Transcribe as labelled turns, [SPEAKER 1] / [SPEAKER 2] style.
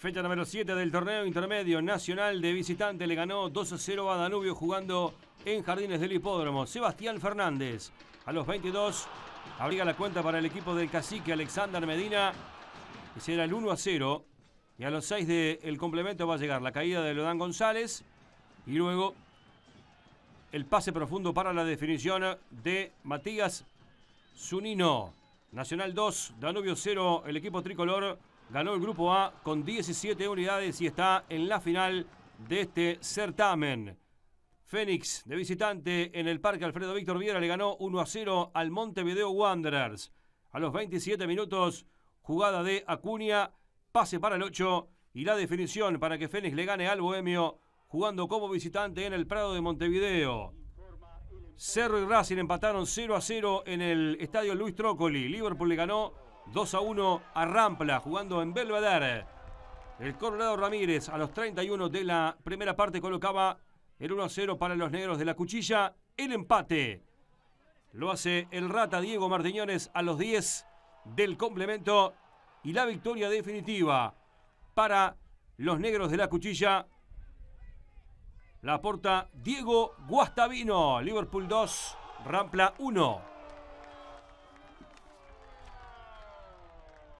[SPEAKER 1] Fecha número 7 del torneo intermedio nacional de visitante le ganó 2 a 0 a Danubio jugando en Jardines del Hipódromo. Sebastián Fernández a los 22 abriga la cuenta para el equipo del cacique Alexander Medina. Y será el 1 a 0. Y a los 6 del el complemento va a llegar la caída de Lodán González. Y luego el pase profundo para la definición de Matías Zunino. Nacional 2, Danubio 0, el equipo tricolor ganó el grupo A con 17 unidades y está en la final de este certamen. Fénix de visitante en el Parque Alfredo Víctor Viera le ganó 1 a 0 al Montevideo Wanderers. A los 27 minutos, jugada de Acuña, pase para el 8 y la definición para que Fénix le gane al Bohemio jugando como visitante en el Prado de Montevideo. Cerro y Racing empataron 0 a 0 en el Estadio Luis Trócoli. Liverpool le ganó 2 a 1 a Rampla jugando en Belvedere. El coronado Ramírez a los 31 de la primera parte colocaba el 1 a 0 para los negros de la cuchilla. El empate lo hace el rata Diego Martiñones a los 10 del complemento y la victoria definitiva para los negros de la cuchilla. La aporta Diego Guastavino, Liverpool 2, Rampla 1.